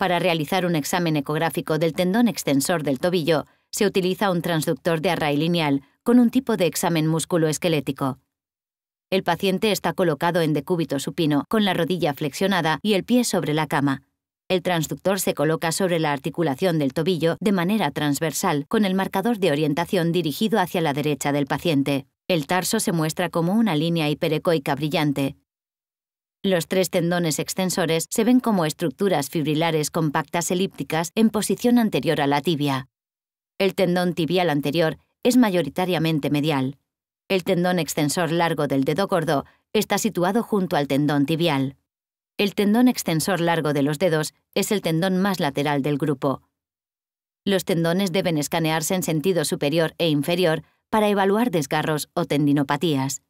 Para realizar un examen ecográfico del tendón extensor del tobillo, se utiliza un transductor de array lineal con un tipo de examen músculoesquelético. El paciente está colocado en decúbito supino, con la rodilla flexionada y el pie sobre la cama. El transductor se coloca sobre la articulación del tobillo de manera transversal, con el marcador de orientación dirigido hacia la derecha del paciente. El tarso se muestra como una línea hiperecoica brillante. Los tres tendones extensores se ven como estructuras fibrilares compactas elípticas en posición anterior a la tibia. El tendón tibial anterior es mayoritariamente medial. El tendón extensor largo del dedo gordo está situado junto al tendón tibial. El tendón extensor largo de los dedos es el tendón más lateral del grupo. Los tendones deben escanearse en sentido superior e inferior para evaluar desgarros o tendinopatías.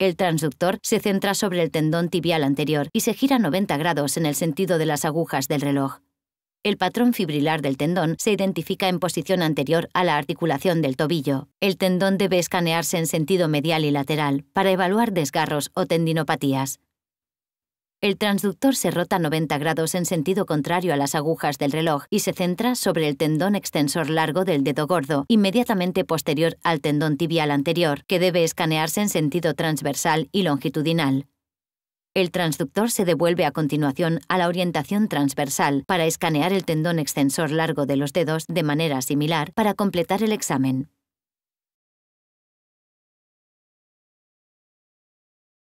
El transductor se centra sobre el tendón tibial anterior y se gira 90 grados en el sentido de las agujas del reloj. El patrón fibrilar del tendón se identifica en posición anterior a la articulación del tobillo. El tendón debe escanearse en sentido medial y lateral para evaluar desgarros o tendinopatías. El transductor se rota 90 grados en sentido contrario a las agujas del reloj y se centra sobre el tendón extensor largo del dedo gordo, inmediatamente posterior al tendón tibial anterior, que debe escanearse en sentido transversal y longitudinal. El transductor se devuelve a continuación a la orientación transversal para escanear el tendón extensor largo de los dedos de manera similar para completar el examen.